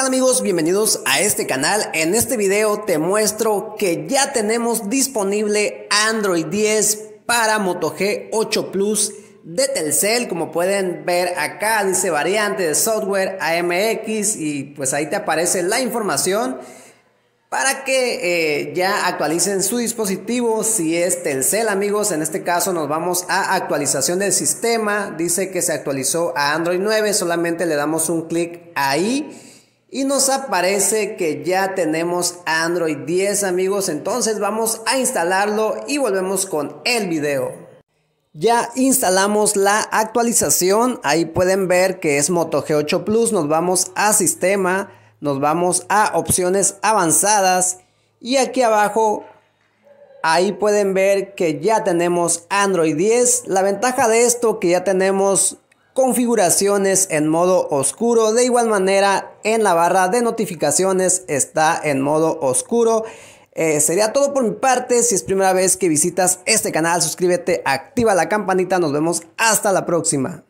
Hola amigos? Bienvenidos a este canal. En este video te muestro que ya tenemos disponible Android 10 para Moto G8 Plus de Telcel. Como pueden ver acá dice variante de software AMX y pues ahí te aparece la información para que eh, ya actualicen su dispositivo. Si es Telcel, amigos, en este caso nos vamos a actualización del sistema. Dice que se actualizó a Android 9, solamente le damos un clic ahí y nos aparece que ya tenemos Android 10 amigos, entonces vamos a instalarlo y volvemos con el video. Ya instalamos la actualización, ahí pueden ver que es Moto G8 Plus, nos vamos a sistema, nos vamos a opciones avanzadas y aquí abajo ahí pueden ver que ya tenemos Android 10. La ventaja de esto que ya tenemos configuraciones en modo oscuro. De igual manera, en la barra de notificaciones está en modo oscuro. Eh, sería todo por mi parte. Si es primera vez que visitas este canal, suscríbete, activa la campanita. Nos vemos hasta la próxima.